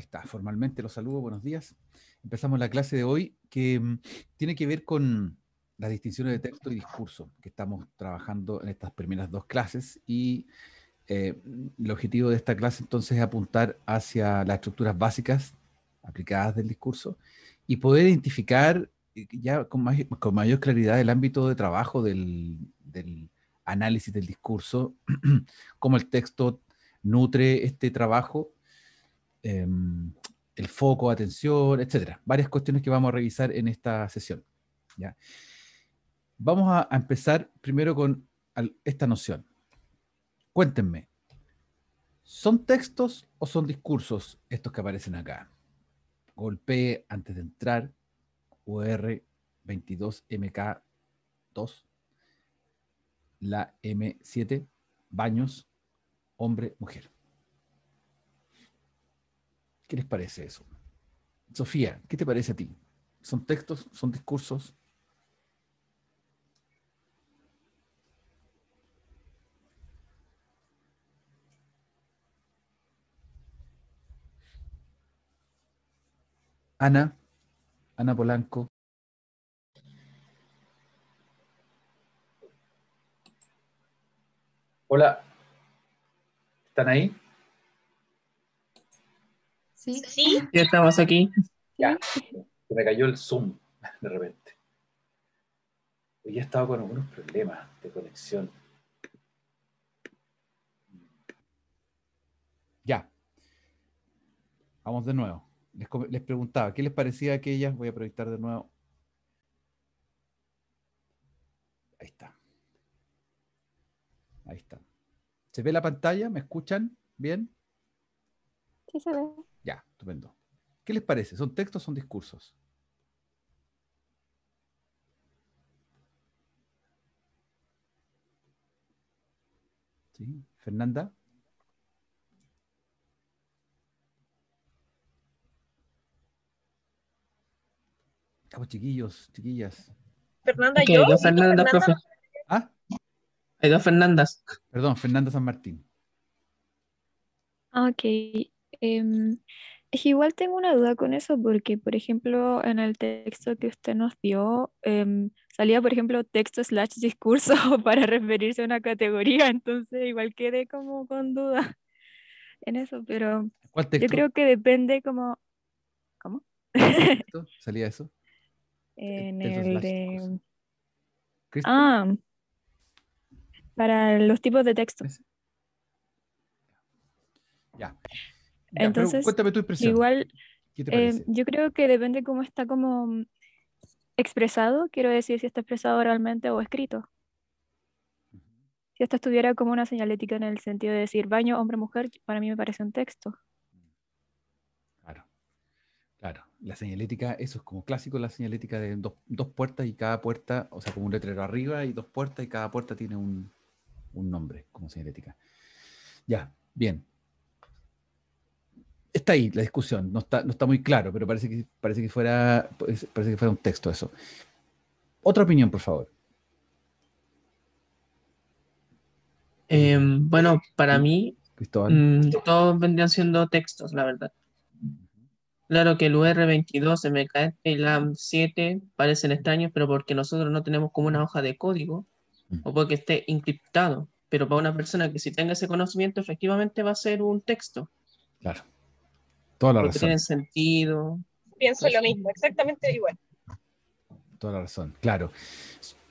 está, formalmente los saludo, buenos días. Empezamos la clase de hoy que mm, tiene que ver con las distinciones de texto y discurso que estamos trabajando en estas primeras dos clases y eh, mm, el objetivo de esta clase entonces es apuntar hacia las estructuras básicas aplicadas del discurso y poder identificar eh, ya con, mayor claridad el ámbito de trabajo del, del análisis del discurso, cómo el texto nutre este trabajo Em, el foco, atención, etcétera. Varias cuestiones que vamos a revisar en esta sesión. ¿ya? Vamos a, empezar primero con esta noción. Cuéntenme, ¿son textos o son discursos estos que aparecen acá? Golpee antes de entrar, UR 22MK2, la M7, baños, hombre, mujer. ¿Qué les parece eso? Sofía, ¿qué te parece a ti? ¿Son textos? ¿Son discursos? Ana, Ana Polanco. Hola, ¿están ahí? Sí. Ya estamos aquí. Ya. Se me cayó el Zoom de repente. Hoy he estado con algunos problemas de conexión. Ya. Vamos de nuevo. Les, preguntaba, ¿qué les parecía aquella? Voy a proyectar de nuevo. Ahí está. Ahí está. ¿Se ve la pantalla? ¿Me escuchan bien? Sí, se ve. Ya, estupendo. ¿Qué les parece? ¿Son textos o son discursos? ¿Sí? Fernanda. Estamos chiquillos, chiquillas. Fernanda, y yo. Fernanda, Fernanda, ¿Ah? Hay dos Fernandas. Perdón, Fernanda San Martín. Ah, ok. Eh, igual tengo una duda con eso porque, por ejemplo, en el texto que usted nos dio, em, salía, por ejemplo, texto slash discurso para referirse a una categoría, entonces igual quedé como con duda en eso, pero yo creo que depende como... ¿Cómo? ¿Salía eso? Eh, en el de... Ah, para los tipos de texto. Ya. Entonces, cuéntame tu Igual, eh, yo creo que depende cómo está como expresado, quiero decir si está expresado oralmente o escrito. Si esto estuviera como una señalética en el sentido de decir baño, hombre, mujer, para mí me parece un texto. Claro, claro. La señalética, eso es como clásico, la señalética de dos, puertas y cada puerta, o sea, como un letrero arriba y dos puertas y cada puerta tiene un, un nombre como señalética. Ya, bien, está ahí la discusión, no está, no está muy claro, pero parece que, parece, que fuera, pues, parece que fuera un texto eso. Otra opinión, por favor. Em, bueno, para mí, mm, todos vendrían siendo textos, la verdad. Claro que el UR22, MKF y LAM7 parecen extraños, pero porque nosotros no tenemos como una hoja de código o porque esté encriptado. Pero para una persona que si tenga ese conocimiento, efectivamente va a ser un texto. Claro. Toda la tienen sentido. Pienso lo mismo, exactamente igual. Toda la razón, claro.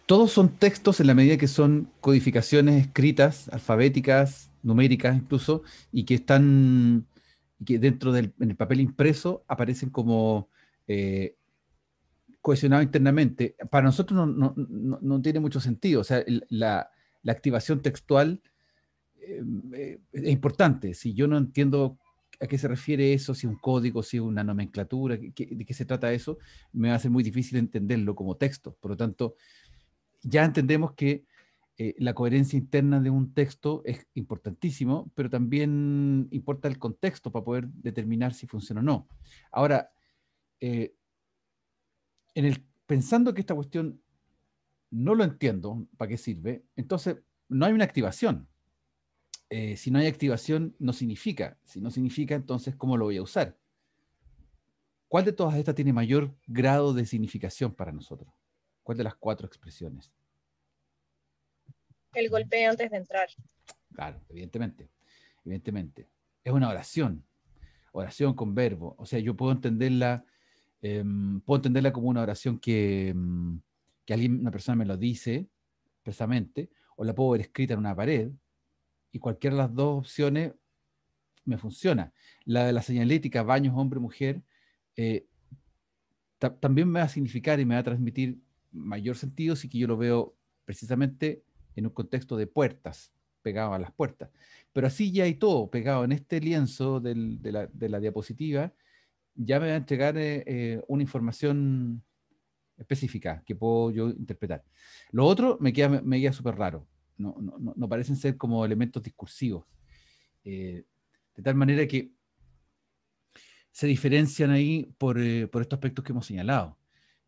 Todos son textos en la medida que son codificaciones escritas, alfabéticas, numéricas incluso, y que están, que dentro del papel impreso aparecen como eh, cohesionados internamente. Para nosotros no, tiene mucho sentido, o sea, la, activación textual eh, eh, es importante. Si yo no entiendo a qué se refiere eso, si un código, si una nomenclatura, de qué se trata eso, me va a ser muy difícil entenderlo como texto. Por lo tanto, ya entendemos que eh, la coherencia interna de un texto es importantísimo, pero también importa el contexto para poder determinar si funciona o no. Ahora, eh, en el, pensando que esta cuestión no lo entiendo, ¿para qué sirve? Entonces, no hay una activación. Eh, si no hay activación, no significa. Si no significa, entonces, ¿cómo lo voy a usar? ¿Cuál de todas estas tiene mayor grado de significación para nosotros? ¿Cuál de las cuatro expresiones? El golpe antes de entrar. Claro, evidentemente. Evidentemente. Es una oración. Oración con verbo. O sea, yo puedo entenderla, em, puedo entenderla como una oración que, em, que alguien, una persona me lo dice expresamente, o la puedo ver escrita en una pared, y cualquiera de las dos opciones me funciona. La de la señalética, baños hombre-mujer, eh, también me va a significar y me va a transmitir mayor sentido si que yo lo veo precisamente en un contexto de puertas, pegado a las puertas. Pero así ya hay todo pegado en este lienzo de, la, diapositiva, ya me va a entregar eh, eh, una información específica que puedo yo interpretar. Lo otro me queda, me queda súper raro no, parecen ser como elementos discursivos. Eh, de tal manera que se diferencian ahí por, eh, estos aspectos que hemos señalado.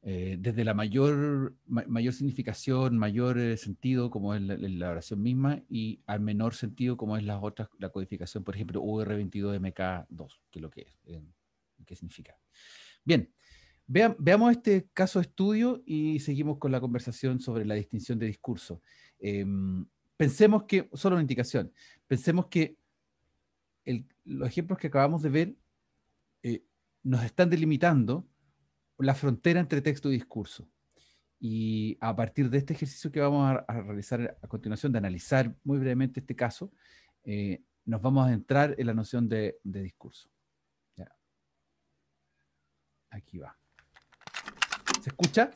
Eh, desde la mayor, mayor significación, mayor sentido, como es la, oración misma, y al menor sentido, como es las otras, la codificación, por ejemplo, UR22MK2, que es lo que es, qué significa. Bien, veamos este caso de estudio y seguimos con la conversación sobre la distinción de discurso. Em, pensemos que, solo una indicación, pensemos que los ejemplos que acabamos de ver eh, nos están delimitando la frontera entre texto y discurso. Y a partir de este ejercicio que vamos a, realizar a continuación, de analizar muy brevemente este caso, eh, nos vamos a entrar en la noción de, discurso. Aquí va. ¿Se escucha?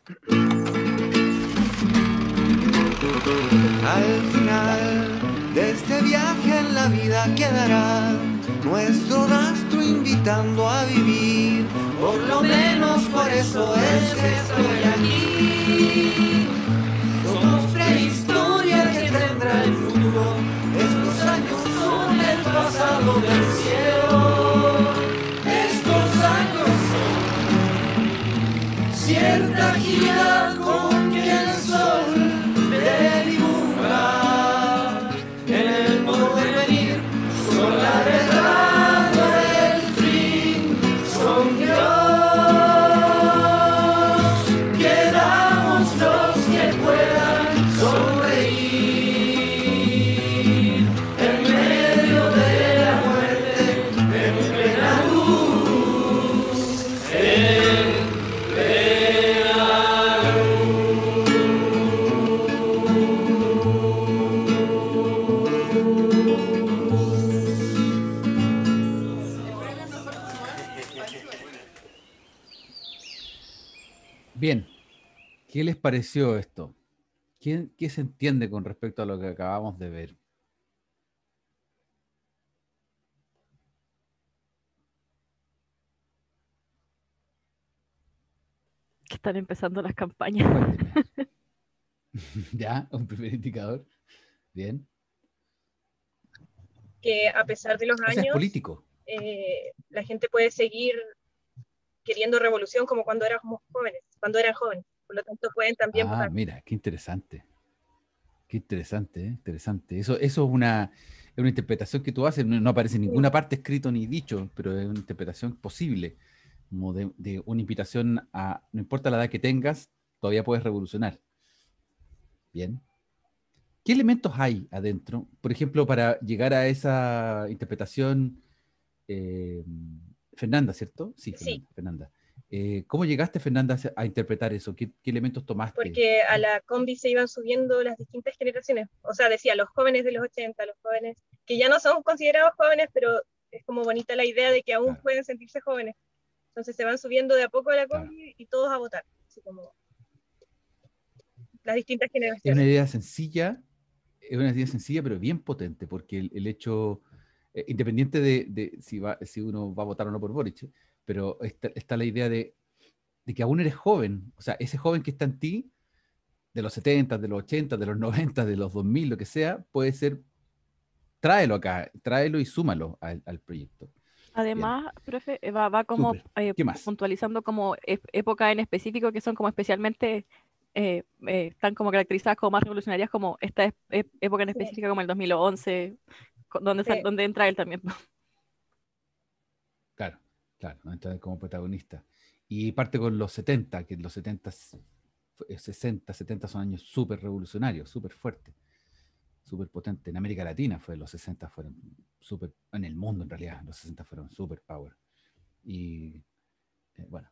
Al final de este viaje en la vida quedará nuestro rastro invitando a vivir. Por lo menos por eso es que estoy aquí. Somos prehistoria que tendrá el futuro. Estos años son el pasado del cielo. Estos años son cierta agilidad con quien pareció esto? ¿Qué, se entiende con respecto a lo que acabamos de ver? que están empezando las campañas. ya, un primer indicador. Bien. Que a pesar de los años, político. Eh, la gente puede seguir queriendo revolución como cuando éramos jóvenes, cuando eran jóvenes. Por lo tanto, pueden también. Ah, mira, qué interesante. Qué interesante, eh, interesante. Eso, eso es una, una interpretación que tú haces, no, aparece en ninguna parte escrito ni dicho, pero es una interpretación posible, como de, una invitación a, no importa la edad que tengas, todavía puedes revolucionar. Bien. ¿Qué elementos hay adentro? Por ejemplo, para llegar a esa interpretación, eh, Fernanda, ¿cierto? Sí. Fernanda. Eh, ¿Cómo llegaste, Fernanda, a interpretar eso? ¿Qué, elementos tomaste? Porque a mm. la combi se iban subiendo las distintas generaciones. O sea, decía, los jóvenes de los 80, los jóvenes, que ya no son considerados jóvenes, pero es como bonita la idea de que aún pueden sentirse jóvenes. Entonces se van subiendo de a poco a la combi y todos a votar. Así como las distintas generaciones. Es una idea sencilla, es una idea sencilla, pero bien potente, porque el, hecho, eh, independiente de, si, si uno va a votar o no por Boric, pero está, la idea de, que aún eres joven, o sea, ese joven que está en ti, de los 70, de los 80, de los 90, de los 2000, lo que sea, puede ser, tráelo acá, tráelo y súmalo al, proyecto. Además, profe, eh, va, va como eh, puntualizando como época en específico que son como especialmente, están eh, como caracterizadas como más revolucionarias como esta época en específica como el 2011, donde, donde entra él también. Claro, entra como protagonista. Y parte con los 70, que los 70, 60, 70 son años súper revolucionarios, súper fuertes, súper potentes. En América Latina fue, los 60 fueron súper, en el mundo en realidad, los 60 fueron súper power. Y eh, bueno,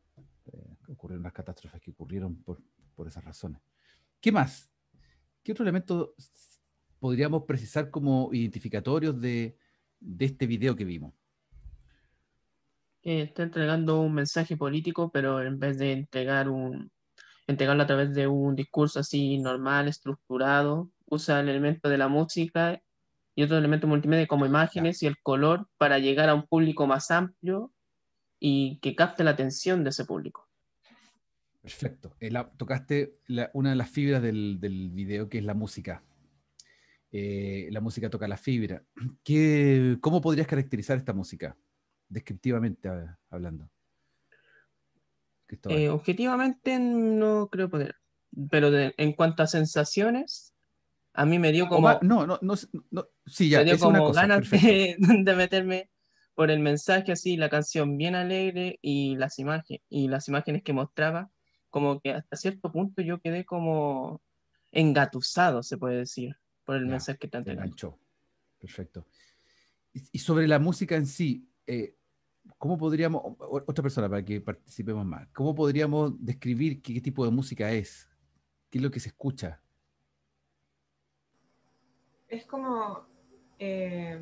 eh, ocurrieron las catástrofes que ocurrieron por, por esas razones. ¿Qué más? ¿Qué otro elemento podríamos precisar como identificatorios de, de este video que vimos? está entregando un mensaje político, pero en vez de entregar un, entregarlo a través de un discurso así normal, estructurado, usa el elemento de la música y otro elemento multimedia como imágenes y el color para llegar a un público más amplio y que capte la atención de ese público. Perfecto. tocaste una de las fibras del, video, que es la música. Eh, la música toca la fibra. ¿Cómo podrías caracterizar esta música? descriptivamente eh, hablando. Eh, objetivamente no creo poder, pero en cuanto a sensaciones, a mí me dio como... no, no, no, sí, ya, me dio es como una ganas de, meterme por el mensaje así, la canción bien alegre y las, imágenes y las imágenes que mostraba, como que hasta cierto punto yo quedé como engatusado, se puede decir, por el mensaje que te enganchó Perfecto. Y, sobre la música en sí, eh, ¿Cómo podríamos, otra persona para que participemos más, cómo podríamos describir qué, tipo de música es? ¿Qué es lo que se escucha? Es como eh,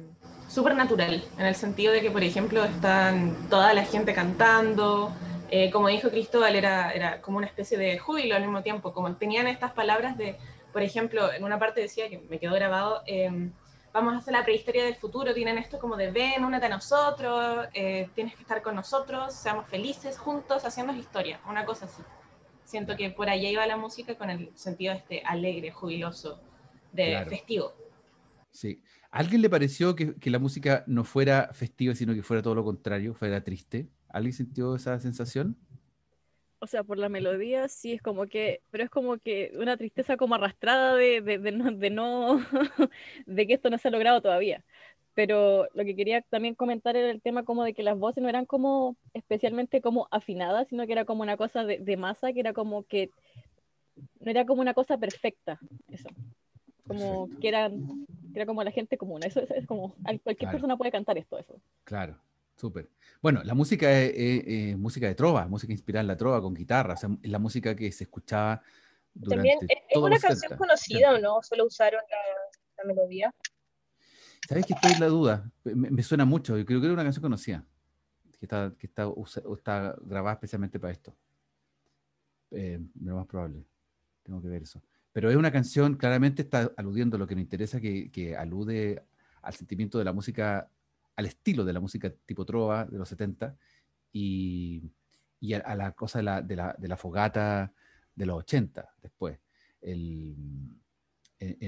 súper natural, en el sentido de que, por ejemplo, están toda la gente cantando, eh, como dijo Cristóbal, era, era como una especie de júbilo al mismo tiempo, como tenían estas palabras de, por ejemplo, en una parte decía que me quedó grabado, eh, vamos a hacer la prehistoria del futuro, tienen esto como de ven, únete a nosotros, eh, tienes que estar con nosotros, seamos felices juntos, haciendo historia, una cosa así. Siento que por allá iba la música con el sentido este alegre, jubiloso, de festivo. Sí. alguien le pareció que, que, la música no fuera festiva, sino que fuera todo lo contrario, fuera triste? ¿Alguien sintió esa sensación? o sea, por la melodía, sí, es como que, pero es como que una tristeza como arrastrada de, de, no, de, que esto no se ha logrado todavía. Pero lo que quería también comentar era el tema como de que las voces no eran como especialmente como afinadas, sino que era como una cosa de, masa, que era como que no era como una cosa perfecta, eso. Como que eran, era como la gente común, eso, es como, cualquier persona puede cantar esto, eso. Claro, Súper. Bueno, la música es música de trova, música inspirada en la trova con guitarra, o sea, la música que se escuchaba durante También es, es una canción conocida, ¿o no? Solo usaron la, melodía. ¿Sabes que estoy en la duda? Me, suena mucho, yo creo que era una canción conocida, que está, grabada especialmente para esto. Eh, lo más probable, tengo que ver eso. Pero es una canción, claramente está aludiendo lo que me interesa, que, que alude al sentimiento de la música al estilo de la música tipo trova de los 70 y, y a, la cosa de la, de, la, fogata de los 80 después. en,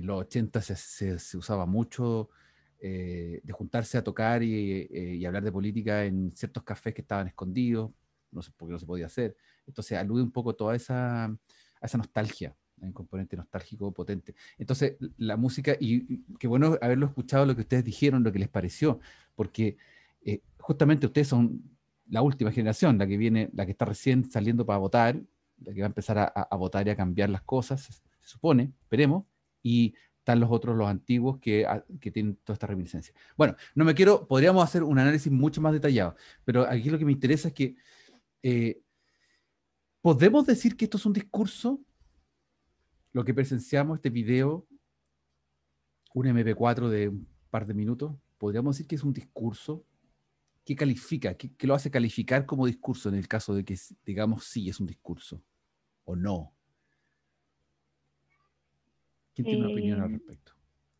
los 80 se, se, usaba mucho eh, de juntarse a tocar y, eh, y, hablar de política en ciertos cafés que estaban escondidos, no sé por qué no se podía hacer. Entonces alude un poco toda esa, esa nostalgia en componente nostálgico potente. Entonces, la música, y, qué bueno haberlo escuchado, lo que ustedes dijeron, lo que les pareció, porque eh, justamente ustedes son la última generación, la que viene, la que está recién saliendo para votar, la que va a empezar a, votar y a cambiar las cosas, se, supone, esperemos, y están los otros, los antiguos, ah, que, tienen toda esta reminiscencia. Bueno, no me quiero, podríamos hacer un análisis mucho más detallado, pero aquí lo que me interesa es que eh, podemos decir que esto es un discurso lo que presenciamos, este video, un MP4 de un par de minutos, podríamos decir que es un discurso ¿Qué califica, ¿Qué lo hace calificar como discurso en el caso de que digamos sí es un discurso o no. ¿Quién tiene una opinión al eh, respecto?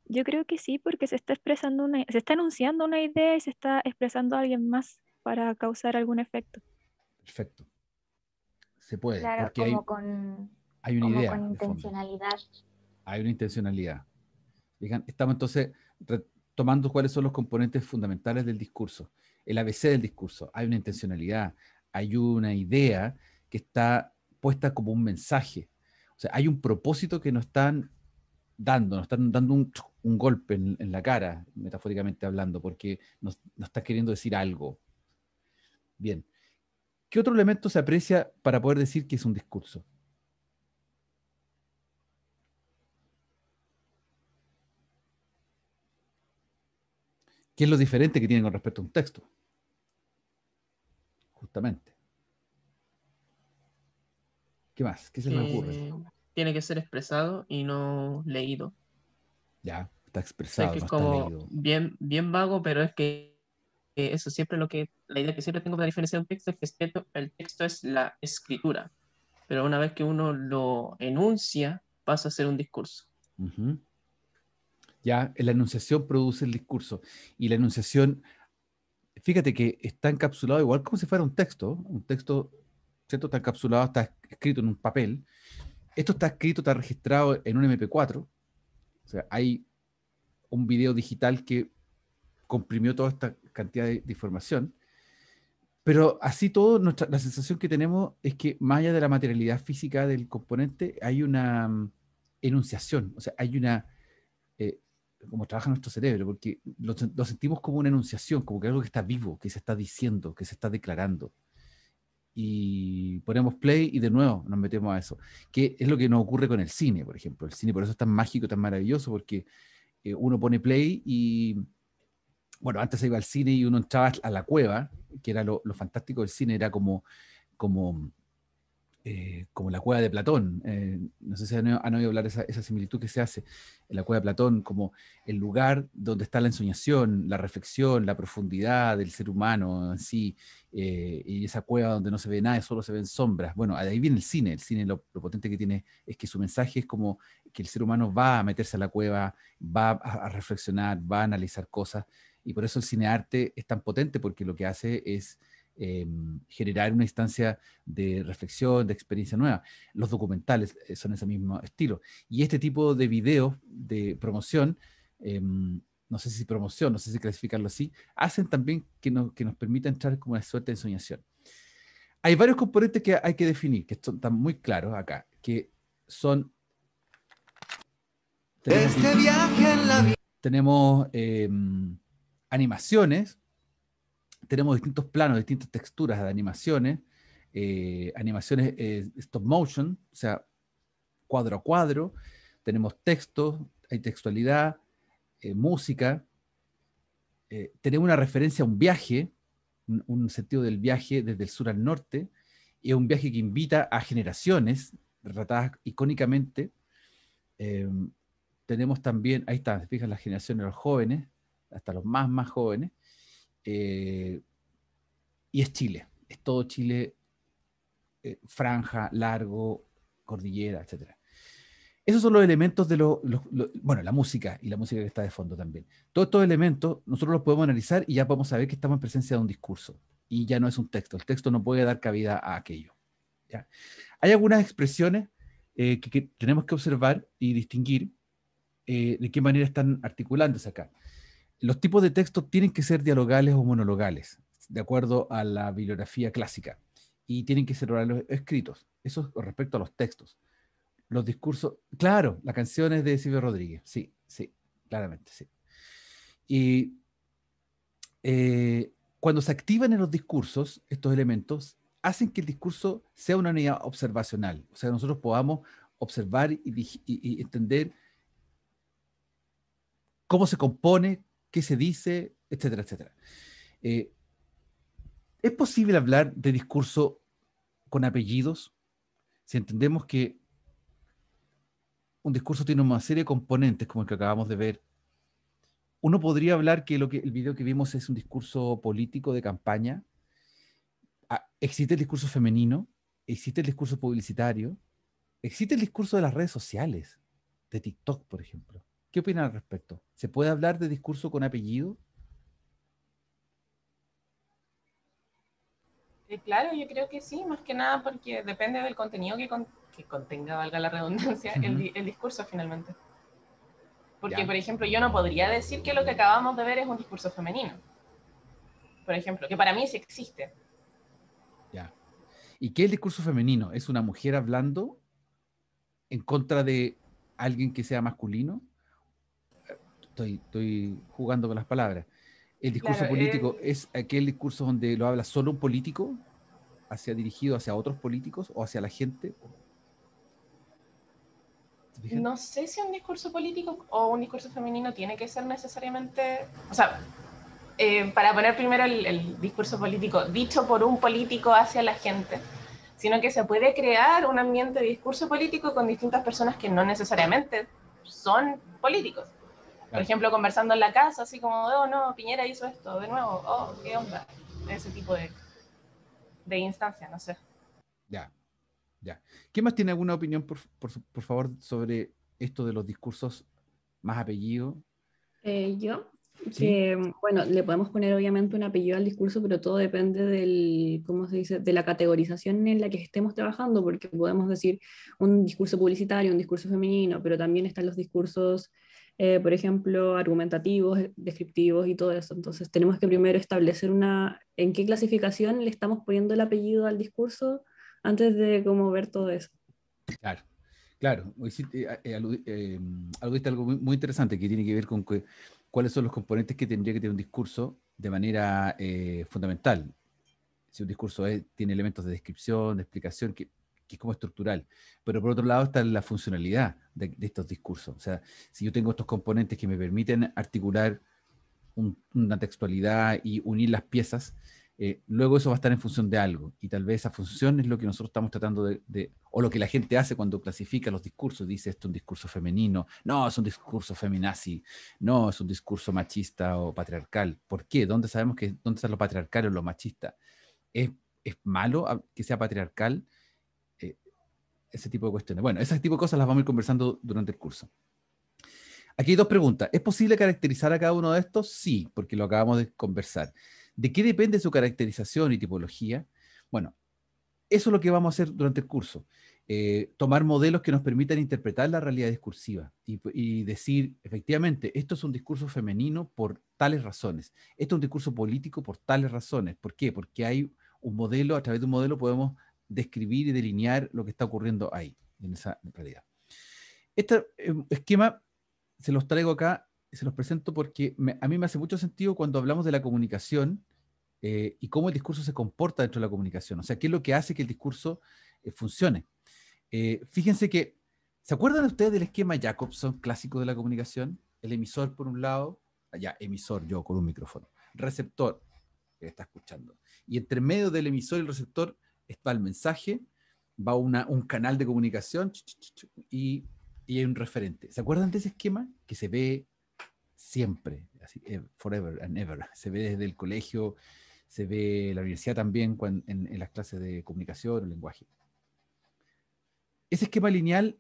Yo creo que sí, porque se está expresando una, se está anunciando una idea y se está expresando alguien más para causar algún efecto. Perfecto. Se puede. Claro, como con hay una idea. intencionalidad. Hay una intencionalidad. Estamos entonces retomando cuáles son los componentes fundamentales del discurso, el ABC del discurso. Hay una intencionalidad, hay una idea que está puesta como un mensaje. O sea, hay un propósito que nos están dando, nos están dando un, golpe en, la cara, metafóricamente hablando, porque nos, nos está queriendo decir algo. Bien. ¿Qué otro elemento se aprecia para poder decir que es un discurso? ¿Qué es lo diferente que tiene con respecto a un texto? Justamente. ¿Qué más? ¿Qué se me ocurre? Tiene que ser expresado y no leído. Ya, está expresado. Es que no como Bien, bien vago, pero es que eh, eso siempre lo que, la idea que siempre tengo para diferenciar un texto es que el texto es la escritura, pero una vez que uno lo enuncia, pasa a ser un discurso. Uh ¿ya? La enunciación produce el discurso y la enunciación, fíjate que está encapsulado igual como si fuera un texto, un texto, ¿cierto? Está encapsulado, está escrito en un papel. Esto está escrito, está registrado en un MP4, o sea, hay un video digital que comprimió toda esta cantidad de, información. Pero así todo, la sensación que tenemos es que más allá de la materialidad física del componente, hay una mm, enunciación, o sea, hay una, eh, como trabaja nuestro cerebro, porque lo, sentimos como una enunciación, como que algo que está vivo, que se está diciendo, que se está declarando. Y ponemos play y de nuevo nos metemos a eso, que es lo que nos ocurre con el cine, por ejemplo. El cine por eso es tan mágico, tan maravilloso, porque eh, uno pone play y, bueno, antes se iba al cine y uno entraba a la cueva, que era lo, fantástico del cine, era como, como eh, como la cueva de Platón. Eh, no sé si han, oído hablar de esa, similitud que se hace en la cueva de Platón, como el lugar donde está la ensoñación, la reflexión, la profundidad del ser humano en sí, eh, y esa cueva donde no se ve nada, solo se ven sombras. Bueno, ahí viene el cine. El cine lo, potente que tiene es que su mensaje es como que el ser humano va a meterse a la cueva, va a, a reflexionar, va a analizar cosas, y por eso el cinearte es tan potente, porque lo que hace es Em, generar una instancia de reflexión, de experiencia nueva. Los documentales eh, son ese mismo estilo. Y este tipo de videos de promoción, em, no sé si promoción, no sé si clasificarlo así, hacen también que, nos permita entrar como una suerte de soñación. Hay varios componentes que hay que definir, que están muy claros acá, que son... Este Tenemos, em, animaciones, tenemos distintos planos, distintas texturas de animaciones, eh, animaciones eh, stop motion, o sea, cuadro a cuadro, tenemos textos, hay textualidad, eh, música, tenemos una referencia a un viaje, un, sentido del viaje desde el sur al norte, y es un viaje que invita a generaciones, retratadas icónicamente. tenemos también, ahí están, se fijan las generaciones de los jóvenes, hasta los más, más jóvenes. Eh, y es Chile, es todo Chile, eh, franja, largo, cordillera, etc. Esos son los elementos de lo, los, bueno, la música y la música que está de fondo también. Todos estos elementos nosotros los podemos analizar y ya podemos saber que estamos en presencia de un discurso y ya no es un texto. El texto no puede dar cabida a aquello. Hay algunas expresiones eh, que, tenemos que observar y distinguir de qué manera están articulándose acá los tipos de textos tienen que ser dialogales o monologales, de acuerdo a la bibliografía clásica, y tienen que ser orales escritos. Eso es con respecto a los textos. Los discursos, claro, las canciones de Silvio Rodríguez, sí, sí, claramente, sí. Y eh, cuando se activan en los discursos estos elementos, hacen que el discurso sea una unidad observacional, o sea, nosotros podamos observar y entender cómo se compone, qué se dice, etcétera, etcétera. Eh, ¿Es posible hablar de discurso con apellidos si entendemos que un discurso tiene una serie de componentes como el que acabamos de ver? Uno podría hablar que, lo que el video que vimos es un discurso político de campaña. Ah, existe el discurso femenino, existe el discurso publicitario, existe el discurso de las redes sociales, de TikTok, por ejemplo. ¿Qué opinan al respecto? ¿Se puede hablar de discurso con apellido? Eh, claro, yo creo que sí, más que nada porque depende del contenido que, contenga, valga la redundancia, el, discurso finalmente. Porque, por ejemplo, yo no podría decir que lo que acabamos de ver es un discurso femenino. Por ejemplo, que para mí sí existe. Ya. ¿Y qué es el discurso femenino? ¿Es una mujer hablando en contra de alguien que sea masculino? estoy, jugando con las palabras. El discurso político es aquel discurso donde lo habla solo un político, hacia dirigido hacia otros políticos o hacia la gente. No sé si un discurso político o un discurso femenino tiene que ser necesariamente, o sea, eh, para poner primero el, el, discurso político, dicho por un político hacia la gente, sino que se puede crear un ambiente de discurso político con distintas personas que no necesariamente son políticos. Por ejemplo, conversando en la casa, así como, oh, no, Piñera hizo esto, de nuevo, oh, qué onda. Ese tipo de, de instancia, no sé. Ya, ya. ¿Quién más tiene alguna opinión, por, por, favor, sobre esto de los discursos más apellido? Eh, yo, que bueno, le podemos poner obviamente un apellido al discurso, pero todo depende del, ¿cómo se dice?, de la categorización en la que estemos trabajando, porque podemos decir un discurso publicitario, un discurso femenino, pero también están los discursos eh, por ejemplo, argumentativos, descriptivos y todo eso. Entonces tenemos que primero establecer una, en qué clasificación le estamos poniendo el apellido al discurso antes de cómo ver todo eso. Claro. Claro, eh, eh, algo muy, interesante que tiene que ver con cuáles son los componentes que tendría que tener un discurso de manera fundamental. Si un discurso tiene elementos de descripción, de explicación, que que es como estructural. Pero por otro lado está la funcionalidad de, estos discursos. O sea, si yo tengo estos componentes que me permiten articular una textualidad y unir las piezas, eh, luego eso va a estar en función de algo. Y tal vez esa función es lo que nosotros estamos tratando de, de, o lo que la gente hace cuando clasifica los discursos. Dice, esto es un discurso femenino, no, es un discurso feminazi, no, es un discurso machista o patriarcal. ¿Por qué? ¿Dónde sabemos que dónde está lo patriarcal o lo machista? ¿Es, es malo que sea patriarcal? ese tipo de cuestiones. Bueno, esas tipo de cosas las vamos a ir conversando durante el curso. Aquí hay dos preguntas. ¿Es posible caracterizar a cada uno de estos? Sí, porque lo acabamos de conversar. ¿De qué depende su caracterización y tipología? Bueno, eso es lo que vamos a hacer durante el curso. Eh, tomar modelos que nos permitan interpretar la realidad discursiva y, y, decir, efectivamente, esto es un discurso femenino por tales razones, esto es un discurso político por tales razones. ¿Por qué? Porque hay un modelo, a través de un modelo podemos describir y delinear lo que está ocurriendo ahí, en esa realidad. Este eh, esquema se los traigo acá, se los presento porque a mí me hace mucho sentido cuando hablamos de la comunicación eh, y cómo el discurso se comporta dentro de la comunicación. O sea, qué es lo que hace que el discurso eh, funcione. fíjense que, ¿se acuerdan ustedes del esquema Jacobson clásico de la comunicación? El emisor por un lado, allá, ah, emisor yo con un micrófono, receptor que está escuchando. Y entre medio del emisor y el receptor va el mensaje, va un canal de comunicación y, hay un referente. ¿Se acuerdan de ese esquema que se ve siempre, así, eh, forever and ever? Se ve desde el colegio, se ve la universidad también en, las clases de comunicación o lenguaje. Ese esquema lineal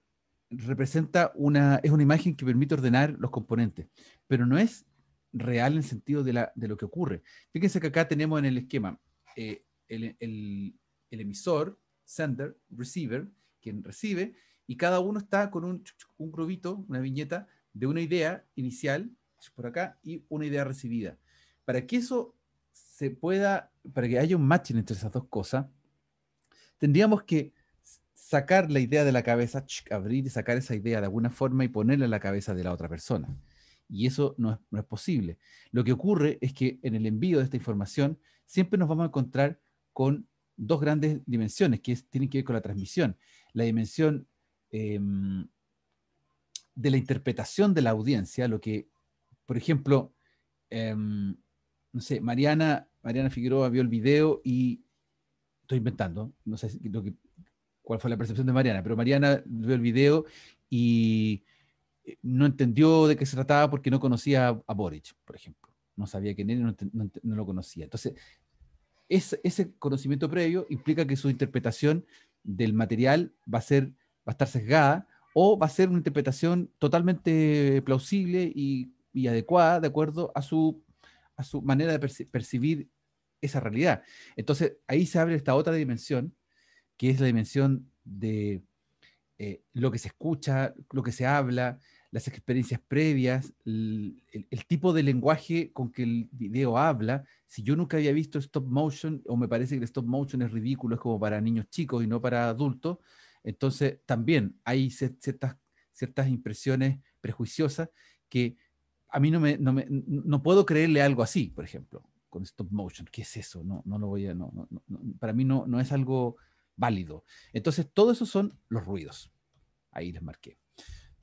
representa una, es una imagen que permite ordenar los componentes, pero no es real en el sentido de, lo que ocurre. Fíjense que acá tenemos en el esquema eh, el el emisor, sender, receiver, quien recibe, y cada uno está con un, un grubito, una viñeta de una idea inicial, por acá, y una idea recibida. Para que eso se pueda, para que haya un matching entre esas dos cosas, tendríamos que sacar la idea de la cabeza, abrir y sacar esa idea de alguna forma y ponerla en la cabeza de la otra persona. Y eso no es, no es posible. Lo que ocurre es que en el envío de esta información siempre nos vamos a encontrar con dos grandes dimensiones que tienen que ver con la transmisión. La dimensión em, de la interpretación de la audiencia, lo que, por ejemplo, em, no sé, Mariana, Mariana Figueroa vio el video y estoy inventando, no sé cuál fue la percepción de Mariana, pero Mariana vio el video y eh, no entendió de qué se trataba porque no conocía a Boric, por ejemplo. No sabía quién era, no, no lo conocía. Entonces, ese conocimiento previo implica que su interpretación del material va a, ser, va a estar sesgada o va a ser una interpretación totalmente plausible y, adecuada de acuerdo a su, a su manera de percibir esa realidad. Entonces ahí se abre esta otra dimensión, que es la dimensión de eh, lo que se escucha, lo que se habla, las experiencias previas, el, tipo de lenguaje con que el video habla. Si yo nunca había visto stop motion, o me parece que el stop motion es ridículo, es como para niños chicos y no para adultos, entonces también hay ciertas, ciertas impresiones prejuiciosas que a mí no, me, no, puedo creerle algo así, por ejemplo, con stop motion. ¿Qué es eso? No, no lo voy a, no, para mí no, no es algo válido. Entonces, todo eso son los ruidos. Ahí les marqué.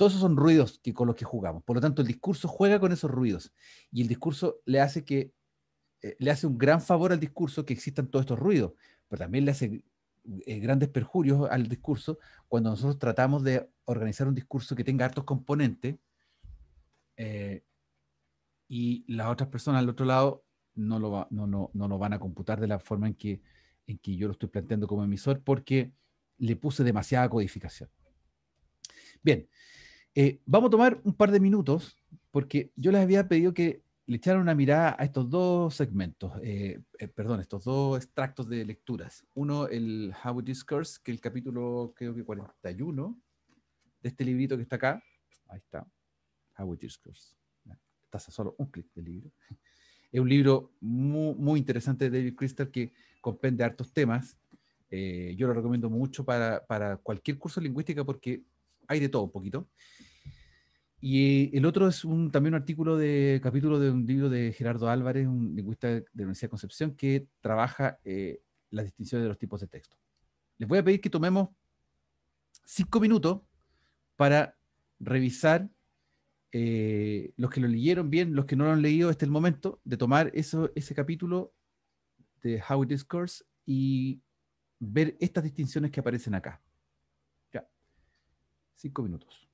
Todos esos son ruidos que, con los que jugamos. Por lo tanto, el discurso juega con esos ruidos. Y el discurso le hace que eh, le hace un gran favor al discurso que existan todos estos ruidos, pero también le hace eh, grandes perjurios al discurso cuando nosotros tratamos de organizar un discurso que tenga hartos componentes eh, y las otras personas al otro lado no lo, no, no, no lo van a computar de la forma en que, en que yo lo estoy planteando como emisor porque le puse demasiada codificación. Bien, eh, vamos a tomar un par de minutos porque yo les había pedido que le echaran una mirada a estos dos segmentos, eh, eh, perdón, estos dos extractos de lecturas. Uno, el How We Discourse, que es el capítulo creo que 41 de este librito que está acá. Ahí está, How We Discourse. Estás a solo un clic del libro. Es un libro muy, muy interesante de David Crystal que comprende hartos temas. yo lo recomiendo mucho para, para cualquier curso de lingüística porque hay de todo un poquito. Y el otro es un, también un artículo de capítulo de un libro de Gerardo Álvarez, un lingüista de la Universidad de Concepción, que trabaja eh, las distinciones de los tipos de texto. Les voy a pedir que tomemos cinco minutos para revisar eh, los que lo leyeron bien, los que no lo han leído, hasta el momento de tomar eso, ese capítulo de How It Discourse y ver estas distinciones que aparecen acá. Ya. Cinco minutos.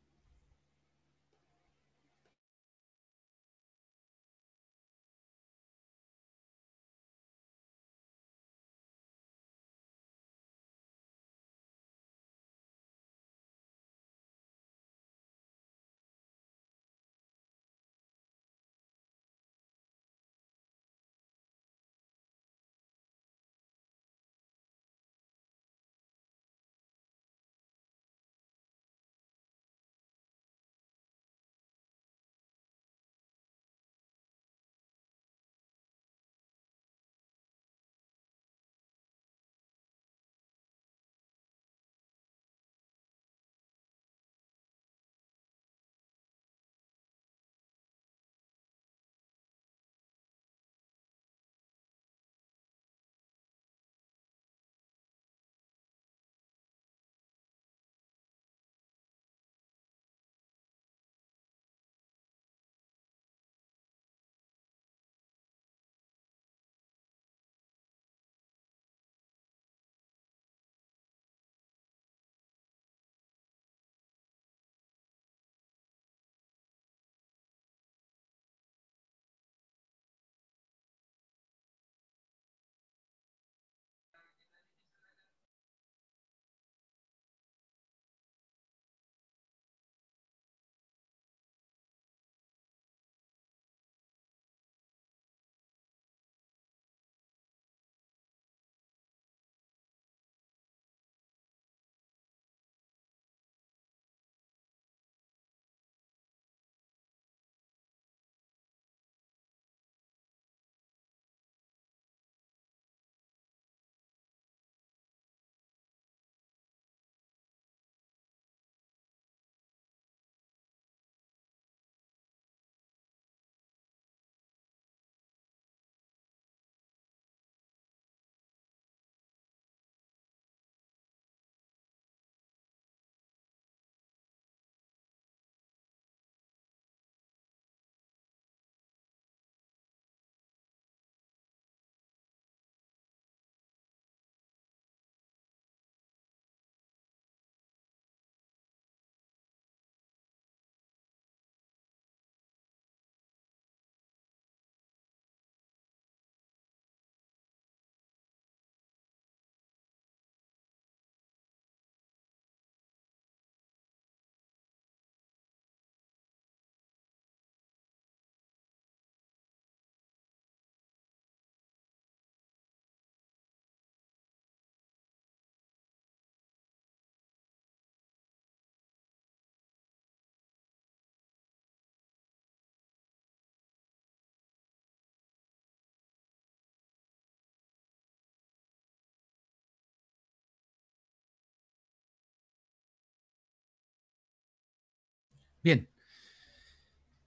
Bien.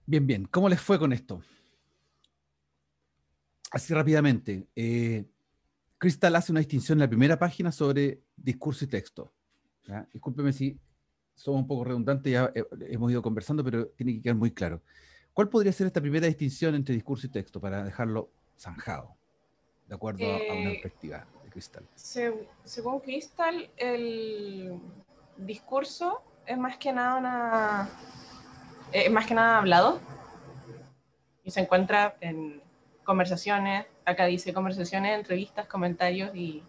Bien, bien. ¿Cómo les fue con esto? Así rápidamente. Eh, Crystal hace una distinción en la primera página sobre discurso y texto. Discúlpeme si somos un poco redundantes, ya eh, hemos ido conversando, pero tiene que quedar muy claro. ¿Cuál podría ser esta primera distinción entre discurso y texto para dejarlo zanjado, de acuerdo a una eh, perspectiva de Cristal? según Cristal, el discurso es más que nada una eh, más que nada hablado y se encuentra en conversaciones, acá dice conversaciones, entrevistas, comentarios y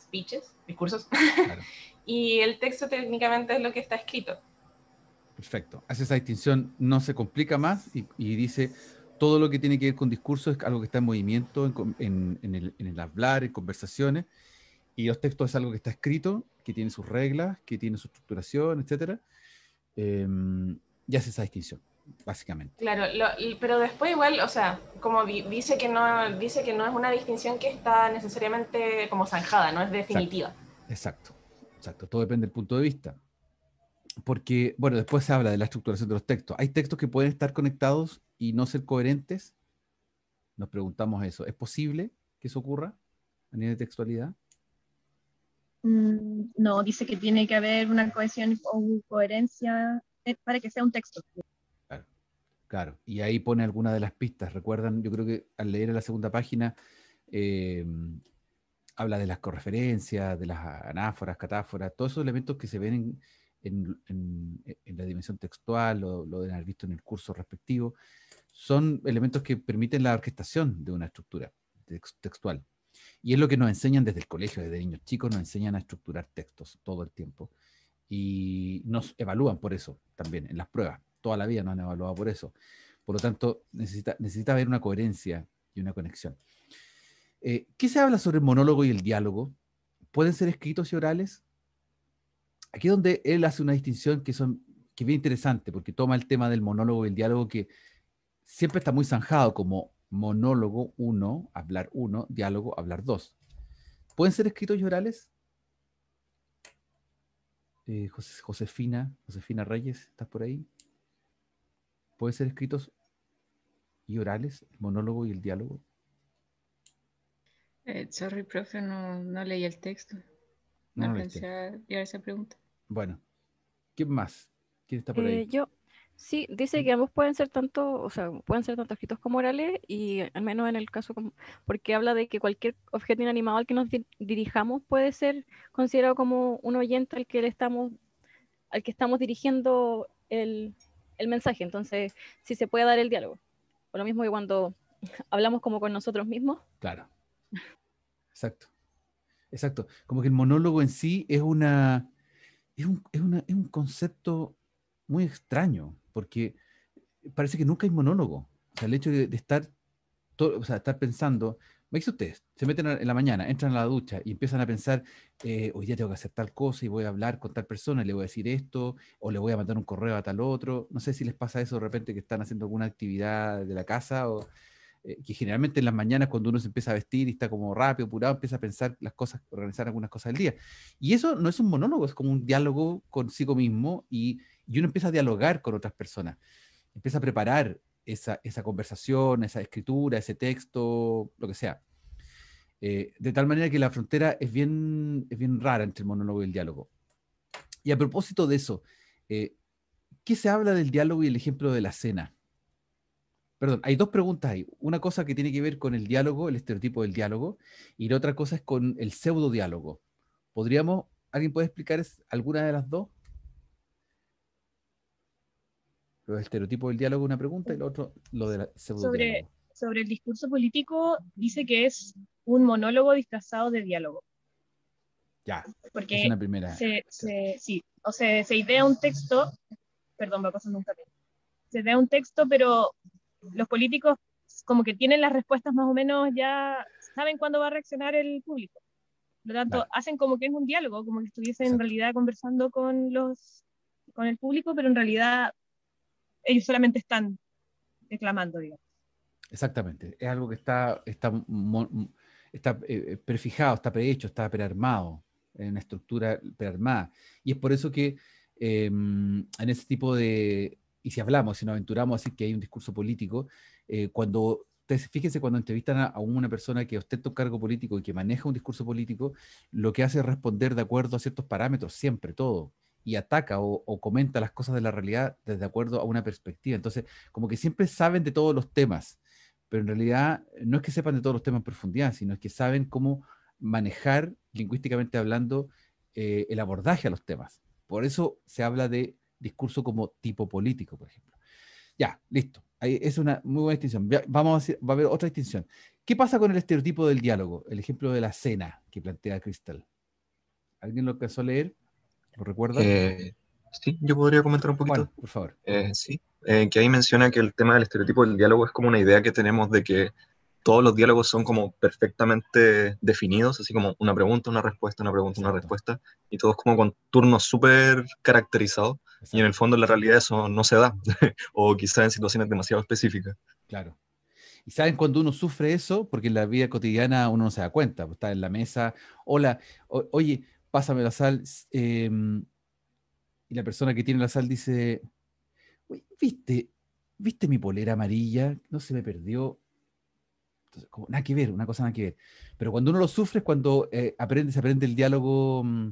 speeches, discursos. y el texto técnicamente es lo que está escrito. Perfecto. Hace esa distinción, no se complica más y, dice, todo lo que tiene que ver con discurso es algo que está en movimiento, en, el, en, el, hablar, en conversaciones, y los textos es algo que está escrito, que tiene sus reglas, que tiene su estructuración, etc. Eh, em, ya hace esa distinción, básicamente. Claro, pero después igual, o sea, como dice que, no, dice que no es una distinción que está necesariamente como zanjada, no es definitiva. Exacto, exacto, exacto. todo depende del punto de vista. Porque, bueno, después se habla de la estructuración de los textos. Hay textos que pueden estar conectados y no ser coherentes. Nos preguntamos eso. ¿Es posible que eso ocurra a nivel de textualidad? Mm, no, dice que tiene que haber una cohesión o coherencia eh, para que sea un texto. Claro, Y ahí pone algunas de las pistas. Recuerdan, yo creo que al leer la segunda página eh, habla de las correferencias, de las anáforas, catáforas, todos esos elementos que se ven en, la dimensión textual o lo deben haber visto en el curso respectivo, son elementos que permiten la orquestación de una estructura textual. Y es lo que nos enseñan desde el colegio, desde niños chicos, nos enseñan a estructurar textos todo el tiempo y nos evalúan por eso también en las pruebas. Toda la vida nos han evaluado por eso. Por lo tanto, necesita, necesita haber una coherencia y una conexión. Eh, ¿Qué se habla sobre el monólogo y el diálogo? ¿Pueden ser escritos y orales? Aquí es donde él hace una distinción que, son, que es bien interesante, porque toma el tema del monólogo y el diálogo que siempre está muy zanjado como monólogo uno, hablar uno diálogo, hablar dos ¿Pueden ser escritos y orales? Eh, Josefina, Josefina Reyes, ¿estás por ahí? Pueden ser escritos y orales, el monólogo y el diálogo. Eh, sorry, profe, no, no, leí el texto. No, leí pensé a esa pregunta. Bueno, ¿quién más? ¿Quién está por ahí? Eh, yo, Sí, dice mm. que ambos pueden ser tanto, o sea, pueden ser tanto escritos como orales y al menos en el caso, porque habla de que cualquier objeto inanimado al que nos dirijamos puede ser considerado como un oyente al que le estamos, al que estamos dirigiendo el, mensaje. Entonces, si se puede dar el diálogo. O lo mismo que cuando hablamos como con nosotros mismos. Claro. Exacto. Exacto. Como que el monólogo en sí es una, es un, es una, es un concepto muy extraño porque parece que nunca hay monólogo. O sea, el hecho de, estar, o sea, estar pensando, me dicen ustedes, se meten en la mañana, entran a la ducha y empiezan a pensar, eh, hoy día tengo que hacer tal cosa y voy a hablar con tal persona y le voy a decir esto, o le voy a mandar un correo a tal otro. No sé si les pasa eso de repente que están haciendo alguna actividad de la casa o eh, que generalmente en las mañanas cuando uno se empieza a vestir y está como rápido, apurado, empieza a pensar las cosas, organizar algunas cosas del día. Y eso no es un monólogo, es como un diálogo consigo mismo y y uno empieza a dialogar con otras personas, empieza a preparar esa, conversación, esa escritura, ese texto, lo que sea. Eh, de tal manera que la frontera es bien, es bien rara entre el monólogo y el diálogo. Y a propósito de eso, eh, ¿qué se habla del diálogo y el ejemplo de la cena? Perdón, hay dos preguntas ahí. Una cosa que tiene que ver con el diálogo, el estereotipo del diálogo, y la otra cosa es con el pseudo diálogo. ¿Podríamos, alguien puede explicar alguna de las dos? los estereotipos del diálogo una pregunta y lo otro lo de la sobre, sobre el discurso político dice que es un monólogo disfrazado de diálogo. Ya, porque es una primera. Se, se, sí, o sea, se idea un texto, perdón, va pasando un tapete se idea un texto, pero los políticos como que tienen las respuestas más o menos ya saben cuándo va a reaccionar el público. Por lo tanto, hacen como que es un diálogo, como que estuviesen en realidad conversando con los con el público, pero en realidad ellos solamente están reclamando, digamos. Exactamente, es algo que está, está, está eh, prefijado, está prehecho, está prearmado, en una estructura prearmada. Y es por eso que em, en ese tipo de, y si hablamos, si nos aventuramos a decir que hay un discurso político, eh, cuando fíjense cuando entrevistan a, una persona que ostenta un cargo político y que maneja un discurso político, lo que hace es responder de acuerdo a ciertos parámetros, siempre, todo y ataca o, comenta las cosas de la realidad desde acuerdo a una perspectiva. Entonces, como que siempre saben de todos los temas, pero en realidad eh, no es que sepan de todos los temas en profundidad, sino es que saben cómo manejar, lingüísticamente hablando, eh, el abordaje a los temas. Por eso se habla de discurso como tipo político, por ejemplo. Ya, listo. Ahí es una muy buena distinción. Vamos a ver otra distinción. ¿Qué pasa con el estereotipo del diálogo? El ejemplo de la cena que plantea Crystal. ¿Alguien lo alcanzó a leer? ¿Lo recuerdas? Eh, sí, yo podría comentar un poquito. por favor. Eh, sí, eh, que ahí menciona que el tema del estereotipo del diálogo es como una idea que tenemos de que todos los diálogos son como perfectamente definidos, así como una pregunta, una respuesta, una pregunta, una respuesta, y todos como con turnos súper caracterizados, y en el fondo en la realidad eso no se da, o quizá en situaciones demasiado específicas. Claro. Y saben cuando uno sufre eso, porque en la vida cotidiana uno no se da cuenta, pues, está en la mesa, hola, oye, pásame la sal. Em, y la persona que tiene la sal dice, ¿viste? ¿Viste mi polera amarilla? No se me perdió. Entonces, como, nada que ver, una cosa nada que ver. Pero cuando uno lo sufre es cuando eh, aprende, se aprende el diálogo mm,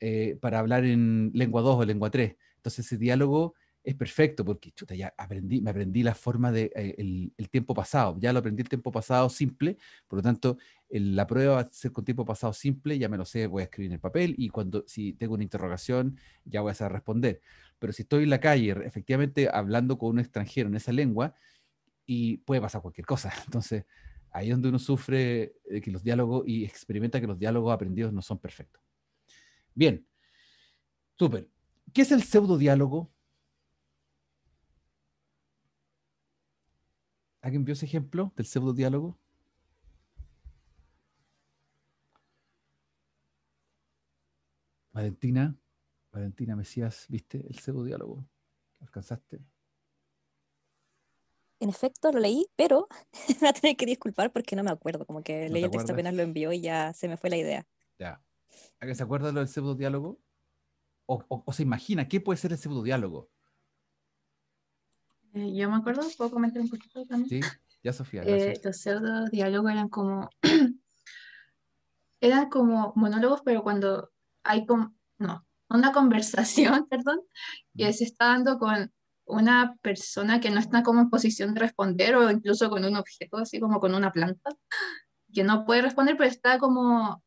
eh, para hablar en lengua 2 o lengua 3. Entonces ese diálogo es perfecto porque ya aprendí, me aprendí la forma de eh, el, tiempo pasado, ya lo aprendí el tiempo pasado simple, por lo tanto la prueba va a ser con tiempo pasado simple, ya me lo sé, voy a escribir en el papel y cuando si tengo una interrogación ya voy a saber responder. Pero si estoy en la calle efectivamente hablando con un extranjero en esa lengua y puede pasar cualquier cosa, entonces ahí es donde uno sufre eh, que los diálogos y experimenta que los diálogos aprendidos no son perfectos. Bien, súper. ¿Qué es el pseudo diálogo? ¿Alguien vio ese ejemplo del pseudo diálogo? Valentina, Valentina Mesías, ¿viste el pseudo diálogo? ¿Alcanzaste? En efecto, lo leí, pero me voy a tener que disculpar porque no me acuerdo. Como que leí el texto apenas lo envió y ya se me fue la idea. Ya. ¿Alguien se acuerda lo del pseudo diálogo? O, o, se imagina qué puede ser el pseudo diálogo? Eh, yo me acuerdo, puedo comentar un poquito también. Sí, ya Sofía. Eh, los pseudo diálogos eran como, eran como monólogos, pero cuando hay como, no, una conversación, perdón, que se está dando con una persona que no está como en posición de responder o incluso con un objeto, así como con una planta, que no puede responder, pero está como,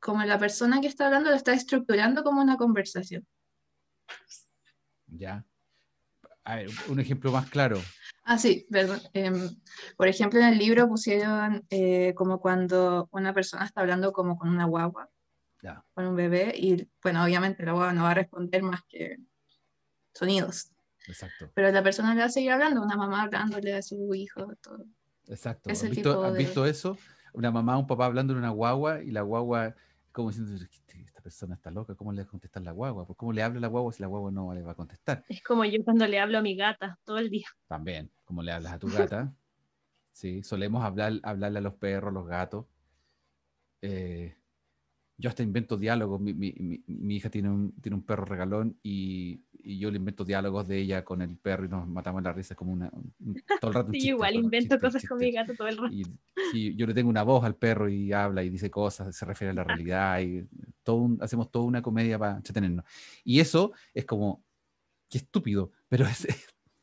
como la persona que está hablando lo está estructurando como una conversación. Ya. A ver, un ejemplo más claro. Ah, sí, perdón. Em, por ejemplo, en el libro pusieron eh, como cuando una persona está hablando como con una guagua, con un bebé, y bueno, obviamente la guagua no va a responder más que sonidos. Exacto. Pero la persona le va a seguir hablando, una mamá hablándole a su hijo, todo. Exacto. ¿Has visto, eso? Una mamá, un papá hablando en una guagua y la guagua como diciendo, persona está loca, ¿cómo le va a contestar la guagua? Pues, ¿Cómo le habla la guagua si la guagua no le va a contestar? Es como yo cuando le hablo a mi gata todo el día. También, como le hablas a tu gata. sí, solemos hablar, hablarle a los perros, los gatos. Eh, yo hasta invento diálogos. Mi, mi, mi, hija tiene un, tiene un perro regalón y, y, yo le invento diálogos de ella con el perro y nos matamos la risa como una... todo el rato. sí, igual invento cosas con mi gato todo el rato. Y, yo le tengo una voz al perro y habla y dice cosas, se refiere a la realidad y todo hacemos toda una comedia para entretenernos. Y eso es como, qué estúpido, pero es,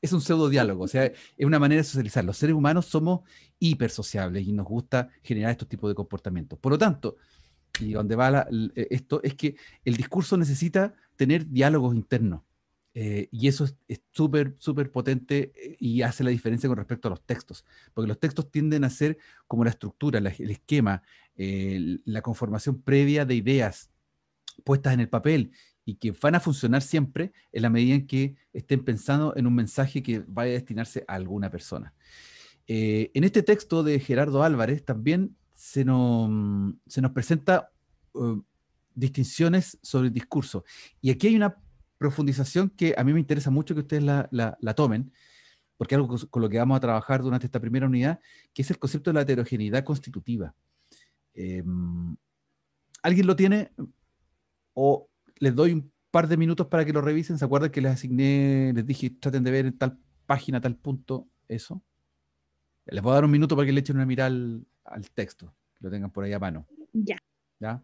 es un pseudo diálogo, o sea, es una manera de socializar. Los seres humanos somos hipersociables y nos gusta generar estos tipos de comportamientos. Por lo tanto, y donde va eh, esto es que el discurso necesita tener diálogos internos. Eh, y eso es súper, súper potente eh, y hace la diferencia con respecto a los textos, porque los textos tienden a ser como la estructura, el esquema, la conformación previa de ideas puestas en el papel y que van a funcionar siempre en la medida en que estén pensando en un mensaje que vaya a destinarse a alguna persona. en este texto de Gerardo Álvarez también Mm, se nos, presenta eh, distinciones sobre el discurso. Y aquí hay una profundización que a mí me interesa mucho que ustedes la, tomen, porque es algo con lo que vamos a trabajar durante esta primera unidad, que es el concepto de la heterogeneidad constitutiva. Em, ¿Alguien lo tiene? O les doy un par de minutos para que lo revisen. ¿Se acuerdan que les asigné, les dije, traten de ver en tal página, tal punto, eso? Les voy a dar un minuto para que le echen una mirada al texto lo tengan por ahí a mano. Ya. ¿Ya?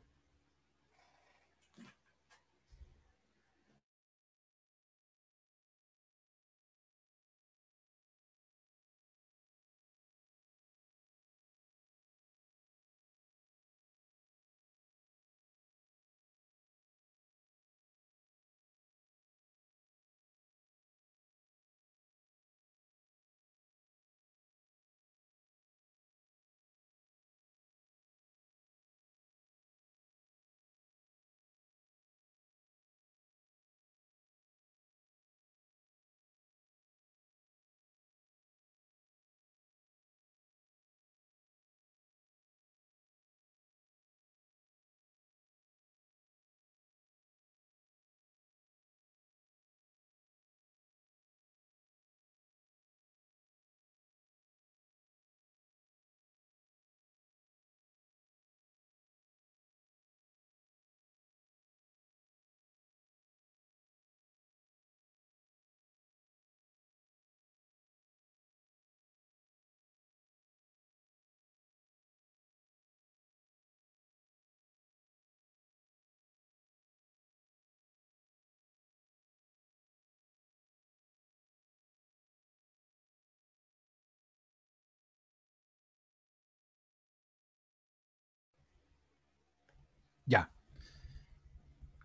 Ya.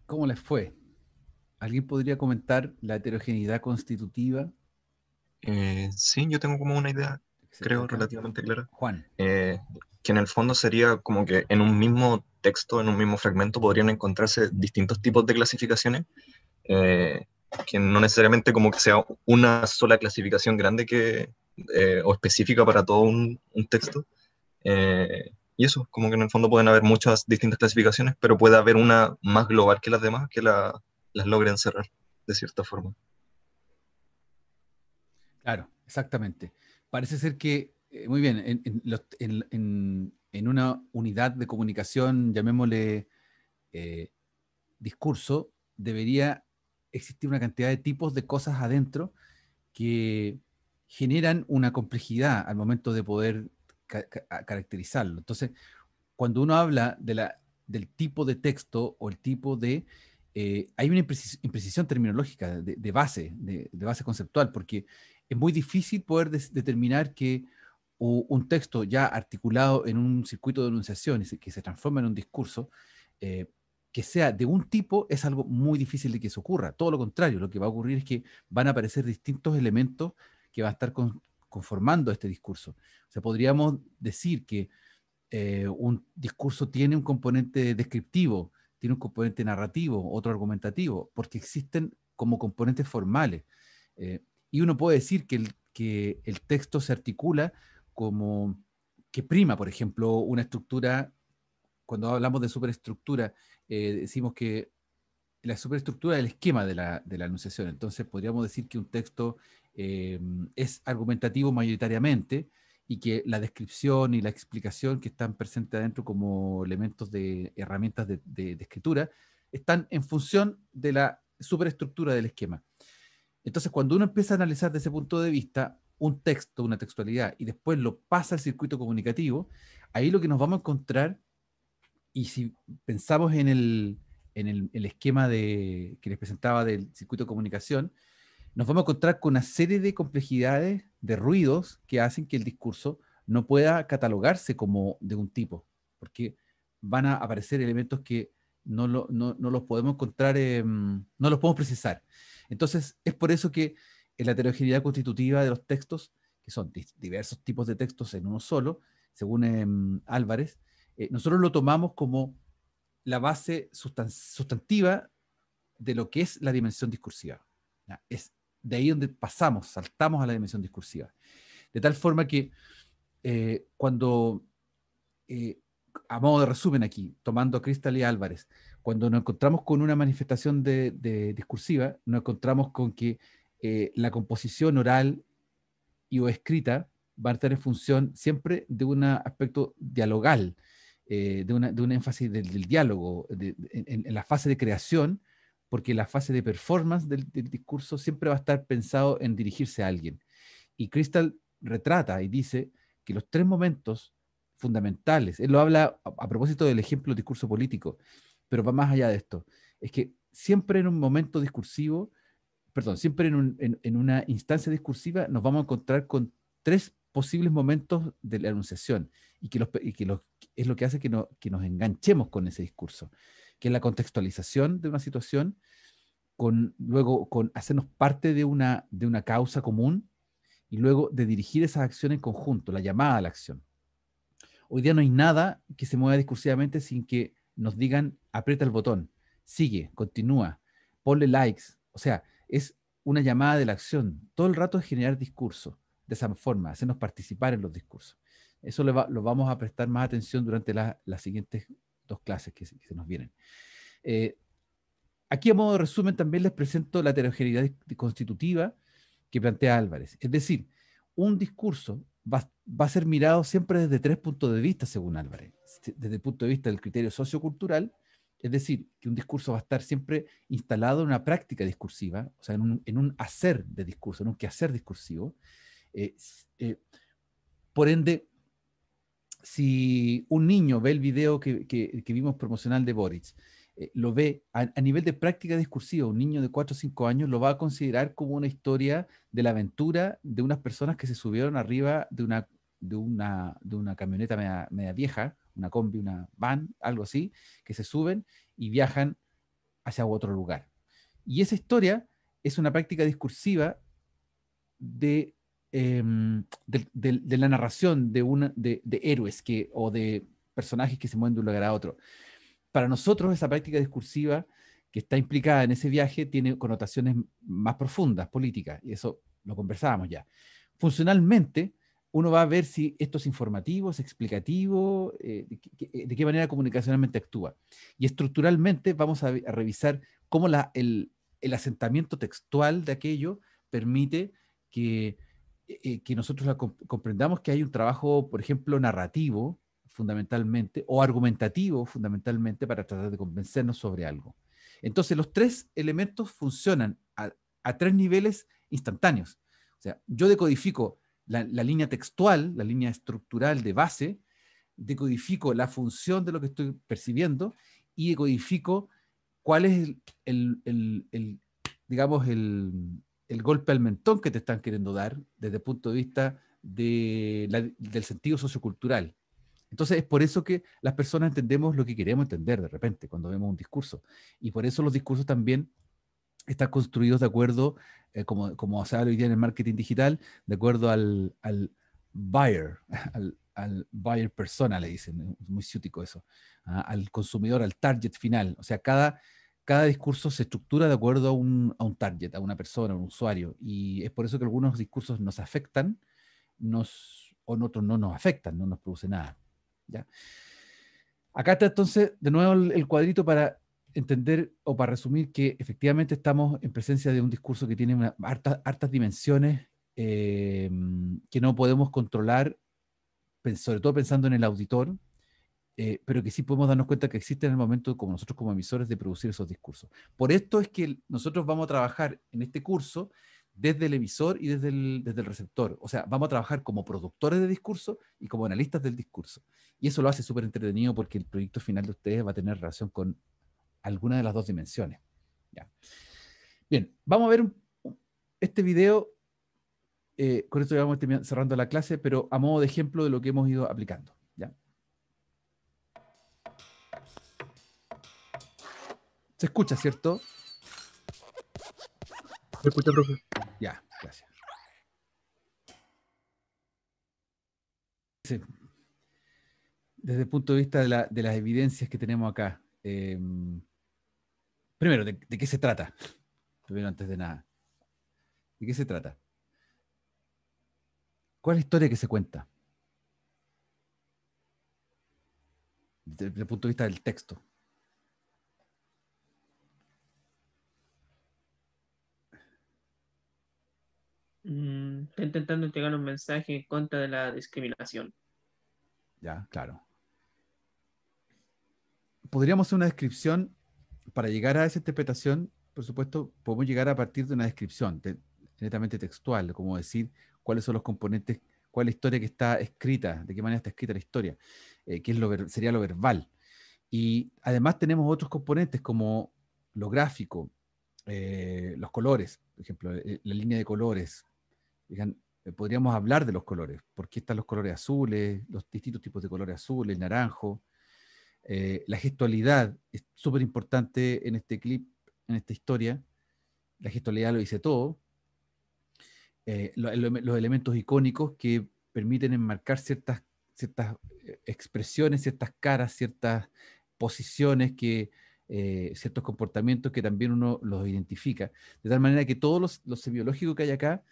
¿Cómo les fue? ¿Alguien podría comentar la heterogeneidad constitutiva? Eh, sí, yo tengo como una idea, creo, relativamente clara. Juan. Eh, que en el fondo sería como que en un mismo texto, en un mismo fragmento, podrían encontrarse distintos tipos de clasificaciones, eh, que no necesariamente como que sea una sola clasificación grande que, o específica para todo un, un texto, y eso, como que en el fondo pueden haber muchas distintas clasificaciones, pero puede haber una más global que las demás que la, las logre encerrar, de cierta forma. Claro, exactamente. Parece ser que, eh, muy bien, en, una unidad de comunicación, llamémosle eh, discurso, debería existir una cantidad de tipos de cosas adentro que generan una complejidad al momento de poder caracterizarlo. Entonces, cuando uno habla del tipo de texto o el tipo de... Eh, hay una imprecisión terminológica de, base, de, base conceptual, porque es muy difícil poder determinar que un texto ya articulado en un circuito de enunciación que se transforma en un discurso, eh, que sea de un tipo, es algo muy difícil de que se ocurra. Todo lo contrario, lo que va a ocurrir es que van a aparecer distintos elementos que van a estar conformando este discurso. O sea, podríamos decir que eh, un discurso tiene un componente descriptivo, tiene un componente narrativo, otro argumentativo, porque existen como componentes formales. Eh, y uno puede decir que el, que el texto se articula como que prima, por ejemplo, una estructura, cuando hablamos de superestructura, eh, decimos que la superestructura del esquema de la, anunciación Entonces, podríamos decir que un texto eh, es argumentativo mayoritariamente y que la descripción y la explicación que están presentes adentro como elementos de herramientas de, de escritura están en función de la superestructura del esquema. Entonces, cuando uno empieza a analizar desde ese punto de vista un texto, una textualidad, y después lo pasa al circuito comunicativo, ahí lo que nos vamos a encontrar, y si pensamos en el, en el, esquema que les presentaba del circuito de comunicación, nos vamos a encontrar con una serie de complejidades, de ruidos que hacen que el discurso no pueda catalogarse como de un tipo, porque van a aparecer elementos que no, los podemos encontrar, em, no los podemos precisar. Entonces, es por eso que en la heterogeneidad constitutiva de los textos, que son diversos tipos de textos en uno solo, según em, Álvarez, eh, nosotros lo tomamos como la base sustantiva de lo que es la dimensión discursiva. Es de ahí donde pasamos, saltamos a la dimensión discursiva. De tal forma que eh, cuando, eh, a modo de resumen aquí, tomando a Cristal y Álvarez, cuando nos encontramos con una manifestación de, discursiva, nos encontramos con que eh, la composición oral y o escrita va a tener función siempre de un aspecto dialogal, eh, de, una, un énfasis del, diálogo, en, la fase de creación, porque la fase de performance del, discurso siempre va a estar pensado en dirigirse a alguien. Y Crystal retrata y dice que los tres momentos fundamentales, él lo habla a, propósito del ejemplo discurso político, pero va más allá de esto, es que siempre en un momento discursivo, perdón, siempre en, una instancia discursiva nos vamos a encontrar con tres posibles momentos de la anunciación y que los, y que los es lo que hace que, no, que nos enganchemos con ese discurso, que es la contextualización de una situación, con luego con hacernos parte de una, de una causa común y luego de dirigir esa acción en conjunto, la llamada a la acción. Hoy día no hay nada que se mueva discursivamente sin que nos digan aprieta el botón, sigue, continúa, ponle likes. O sea, es una llamada de la acción. Todo el rato es generar discurso de esa forma, hacernos participar en los discursos. Eso lo, vamos a prestar más atención durante las siguientes dos clases que se, nos vienen. Eh, aquí a modo de resumen también les presento la heterogeneidad constitutiva que plantea Álvarez. Es decir, un discurso va, a ser mirado siempre desde tres puntos de vista, según Álvarez. Desde el punto de vista del criterio sociocultural, es decir, que un discurso va a estar siempre instalado en una práctica discursiva, o sea, en un, hacer de discurso, en un quehacer discursivo. Eh, eh, por ende, si un niño ve el video que, vimos promocional de Boric, eh, lo ve a, nivel de práctica discursiva, un niño de 4 o 5 años lo va a considerar como una historia de la aventura de unas personas que se subieron arriba de una, una, de una camioneta media, media vieja, una combi, una van, algo así, que se suben y viajan hacia otro lugar. Y esa historia es una práctica discursiva de Em, de, la narración de, una, de, héroes que, o de personajes que se mueven de un lugar a otro. Para nosotros esa práctica discursiva que está implicada en ese viaje tiene connotaciones más profundas, políticas, y eso lo conversábamos ya. Funcionalmente, uno va a ver si esto es informativo, es explicativo, eh, de, qué manera comunicacionalmente actúa. Y estructuralmente vamos a, a revisar cómo la, el, el asentamiento textual de aquello permite que eh, que nosotros comprendamos que hay un trabajo, por ejemplo, narrativo, fundamentalmente, o argumentativo, fundamentalmente, para tratar de convencernos sobre algo. Entonces, los tres elementos funcionan a, tres niveles instantáneos. O sea, yo decodifico la, línea textual, la línea estructural de base, decodifico la función de lo que estoy percibiendo y decodifico cuál es el digamos, el, el golpe al mentón que te están queriendo dar desde el punto de vista de del sentido sociocultural. Entonces es por eso que las personas entendemos lo que queremos entender de repente cuando vemos un discurso. Y por eso los discursos también están construidos de acuerdo, eh, como, como se habla hoy día en el marketing digital, de acuerdo al, al buyer, al, buyer persona, le dicen, es muy ciútico eso, ah, al consumidor, al target final. O sea, cada, cada discurso se estructura de acuerdo a un, target, a una persona, a un usuario. Y es por eso que algunos discursos nos afectan, nos, o otros no nos afectan, no nos produce nada. ¿ya? Acá está entonces de nuevo el cuadrito para entender o para resumir que efectivamente estamos en presencia de un discurso que tiene hartas, hartas dimensiones eh, que no podemos controlar, sobre todo pensando en el auditor, eh, pero que sí podemos darnos cuenta que existen en el momento como nosotros como emisores de producir esos discursos. Por esto es que nosotros vamos a trabajar en este curso desde el emisor y desde el, desde el receptor. O sea, vamos a trabajar como productores de discurso y como analistas del discurso. Y eso lo hace súper entretenido porque el proyecto final de ustedes va a tener relación con alguna de las dos dimensiones. Bien, vamos a ver este video. Eh, con esto ya vamos cerrando la clase, pero a modo de ejemplo de lo que hemos ido aplicando. Se escucha, ¿cierto? Se escucha, profe. Ya, gracias. Desde el punto de vista de, las evidencias que tenemos acá, em, primero, ¿de qué se trata? Primero, antes de nada. ¿De qué se trata? ¿Cuál es la historia que se cuenta? Desde el punto de vista del texto. está intentando entregar un mensaje en contra de la discriminación. Ya, claro. Podríamos hacer una descripción, para llegar a esa interpretación, por supuesto, podemos llegar a partir de una descripción netamente textual, como decir cuáles son los componentes, cuál es la historia que está escrita, de qué manera está escrita la historia, eh, es lo, sería lo verbal. Y además tenemos otros componentes como lo gráfico, eh, los colores, por ejemplo, eh, la línea de colores, eh, podríamos hablar de los colores, porque están los colores azules, los distintos tipos de colores azules, el naranjo. Eh, la gestualidad es súper importante en este clip, en esta historia. La gestualidad lo dice todo. Eh, los elementos icónicos que permiten enmarcar ciertas, ciertas expresiones, ciertas caras, ciertas posiciones que, ciertos comportamientos que también uno los identifica. De tal manera que todo lo, lo que hay acá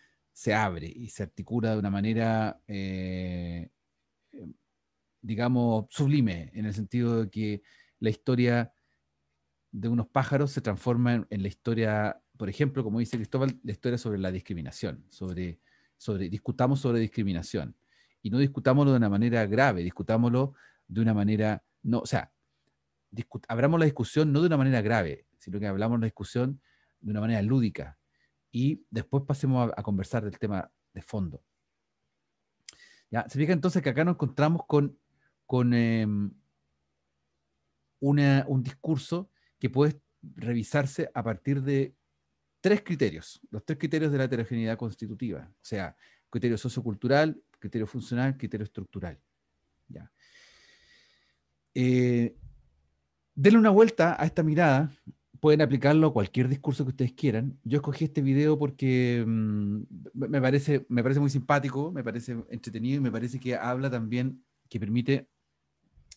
se abre y se articula de una manera, eh, eh, digamos, sublime, en el sentido de que la historia de unos pájaros se transforma en, la historia, por ejemplo, como dice Cristóbal, la historia sobre la discriminación, sobre, sobre discutamos sobre discriminación y no discutámoslo de una manera grave, discutámoslo de una manera, no, o sea, abramos la discusión no de una manera grave, sino que hablamos la discusión de una manera lúdica, y después pasemos a, conversar del tema de fondo. ¿Ya? Se fija entonces que acá nos encontramos con, con em, un discurso que puede revisarse a partir de tres criterios, los tres criterios de la heterogeneidad constitutiva, o sea, criterio sociocultural, criterio funcional, criterio estructural. ¿ya? Eh, denle una vuelta a esta mirada pueden aplicarlo a cualquier discurso que ustedes quieran. Yo escogí este video porque mm, me, parece, me parece muy simpático, me parece entretenido y me parece que habla también, que permite,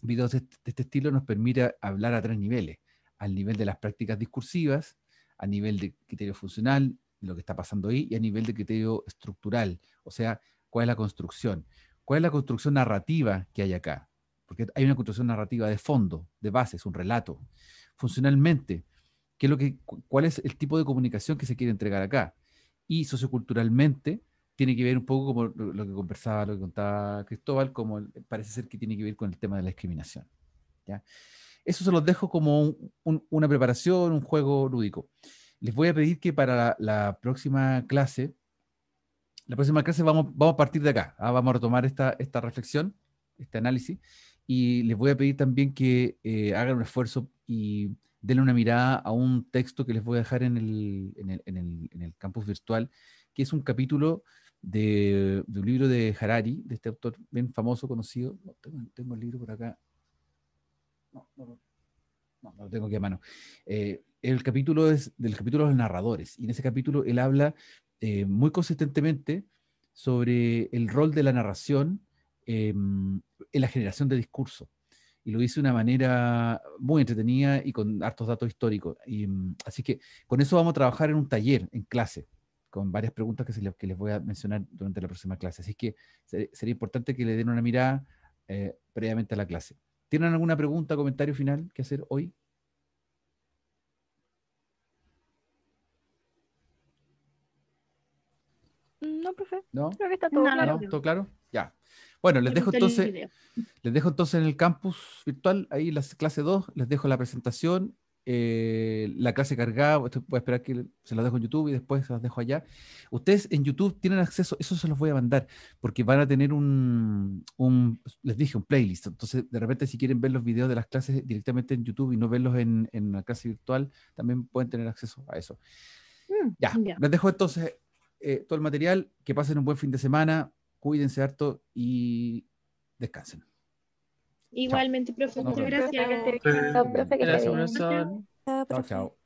videos de, este, este estilo nos permite hablar a tres niveles, al nivel de las prácticas discursivas, a nivel de criterio funcional, lo que está pasando ahí, y a nivel de criterio estructural, o sea, cuál es la construcción, cuál es la construcción narrativa que hay acá, porque hay una construcción narrativa de fondo, de base, es un relato. Funcionalmente, qué es lo que, cuál es el tipo de comunicación que se quiere entregar acá. Y socioculturalmente tiene que ver un poco como lo, que conversaba, lo que contaba Cristóbal, como parece ser que tiene que ver con el tema de la discriminación. ¿ya? Eso se los dejo como una preparación, un juego lúdico. Les voy a pedir que para la, próxima clase, la próxima clase vamos, vamos a partir de acá, ¿ah? vamos a retomar esta, esta reflexión, este análisis, y les voy a pedir también que eh, hagan un esfuerzo y denle una mirada a un texto que les voy a dejar en el, campus virtual, que es un capítulo de, un libro de Harari, de este autor bien famoso, conocido. tengo, el libro por acá. No, no, lo tengo aquí a mano. Eh, el capítulo es del capítulo de los narradores, y en ese capítulo él habla eh, muy consistentemente sobre el rol de la narración em, en la generación de discurso y lo hice de una manera muy entretenida y con hartos datos históricos. Y, mm, así que con eso vamos a trabajar en un taller, en clase, con varias preguntas que, se les, que les voy a mencionar durante la próxima clase. Así que sería importante que le den una mirada eh, previamente a la clase. ¿Tienen alguna pregunta, comentario final que hacer hoy? Mm, no, profe. ¿No? Creo que está todo claro. ¿Todo claro? Ya. Bueno, les dejo, entonces, les dejo entonces en el campus virtual, ahí la clase 2, les dejo la presentación, eh, la clase cargada, voy esperar que se la dejo en YouTube y después se las dejo allá. Ustedes en YouTube tienen acceso, eso se los voy a mandar, porque van a tener un, les dije, un playlist. Entonces, de repente, si quieren ver los videos de las clases directamente en YouTube y no verlos en, la clase virtual, también pueden tener acceso a eso. Mm, ya, les dejo entonces eh, todo el material, que pasen un buen fin de semana cuídense harto y descansen. Igualmente, profe, muchas gracias. Gracias, profesor. Chao, chao.